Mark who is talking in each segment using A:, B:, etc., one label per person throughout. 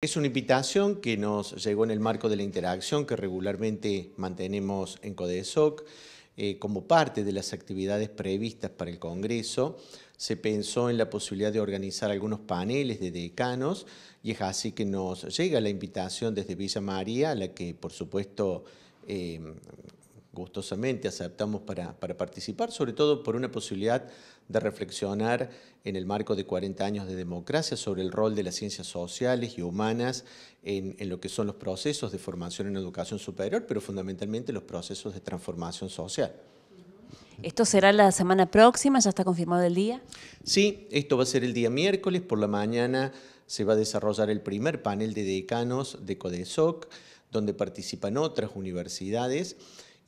A: Es una invitación que nos llegó en el marco de la interacción que regularmente mantenemos en CODESOC. Eh, como parte de las actividades previstas para el Congreso, se pensó en la posibilidad de organizar algunos paneles de decanos y es así que nos llega la invitación desde Villa María, a la que por supuesto eh, gustosamente aceptamos para, participar, sobre todo por una posibilidad de reflexionar en el marco de 40 años de democracia sobre el rol de las ciencias sociales y humanas en, en lo que son los procesos de formación en educación superior, pero fundamentalmente los procesos de transformación social.
B: ¿Esto será la semana próxima? ¿Ya está confirmado el día?
A: Sí, esto va a ser el día miércoles. Por la mañana se va a desarrollar el primer panel de decanos de CODESOC, donde participan otras universidades.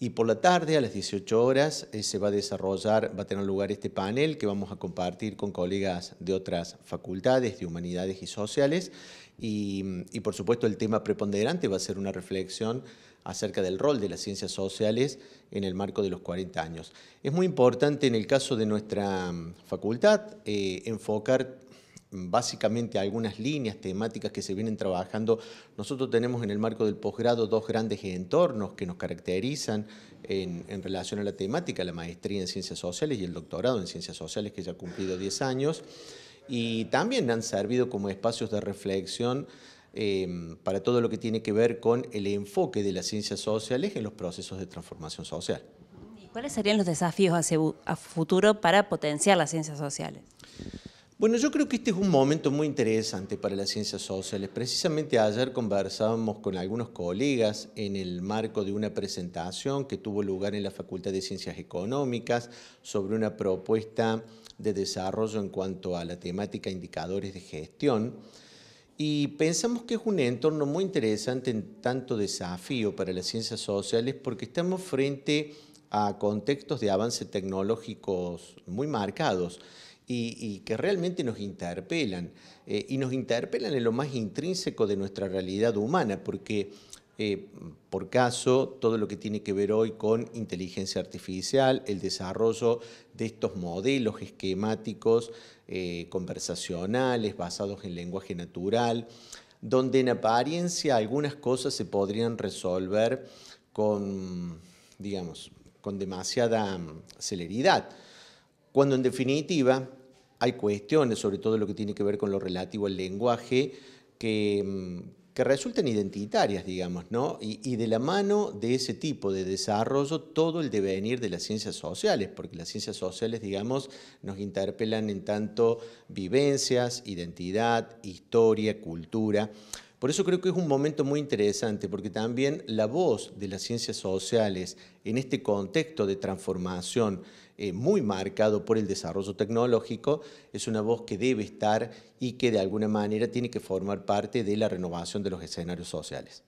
A: Y por la tarde, a las 18 horas, eh, se va a desarrollar, va a tener lugar este panel que vamos a compartir con colegas de otras facultades de humanidades y sociales. Y, por supuesto, el tema preponderante va a ser una reflexión acerca del rol de las ciencias sociales en el marco de los 40 años. Es muy importante en el caso de nuestra mm, facultad eh, enfocar básicamente algunas líneas temáticas que se vienen trabajando. Nosotros tenemos en el marco del posgrado dos grandes entornos que nos caracterizan en, relación a la temática, la maestría en ciencias sociales y el doctorado en ciencias sociales que ya ha cumplido 10 años y también han servido como espacios de reflexión em, para todo lo que tiene que ver con el enfoque de las ciencias sociales en los procesos de transformación social.
B: ¿Cuáles serían los desafíos a futuro para potenciar las ciencias sociales?
A: Bueno, yo creo que este es un momento muy interesante para las ciencias sociales. Precisamente ayer conversábamos con algunos colegas en el marco de una presentación que tuvo lugar en la Facultad de Ciencias Económicas sobre una propuesta de desarrollo en cuanto a la temática indicadores de gestión. Y pensamos que es un entorno muy interesante en tanto desafío para las ciencias sociales porque estamos frente a contextos de avance tecnológicos muy marcados y, que realmente nos interpelan, eh, y nos interpelan en lo más intrínseco de nuestra realidad humana, porque eh, por caso, todo lo que tiene que ver hoy con inteligencia artificial, el desarrollo de estos modelos esquemáticos, eh, conversacionales, basados en lenguaje natural, donde en apariencia algunas cosas se podrían resolver con, digamos, con demasiada mm, celeridad, cuando en definitiva hay cuestiones, sobre todo lo que tiene que ver con lo relativo al lenguaje, que, mm, que resultan identitarias, digamos, ¿no? y, de la mano de ese tipo de desarrollo todo el devenir de las ciencias sociales, porque las ciencias sociales, digamos, nos interpelan en tanto vivencias, identidad, historia, cultura. Por eso creo que es un momento muy interesante, porque también la voz de las ciencias sociales en este contexto de transformación eh, muy marcado por el desarrollo tecnológico es una voz que debe estar y que de alguna manera tiene que formar parte de la renovación de los escenarios sociales.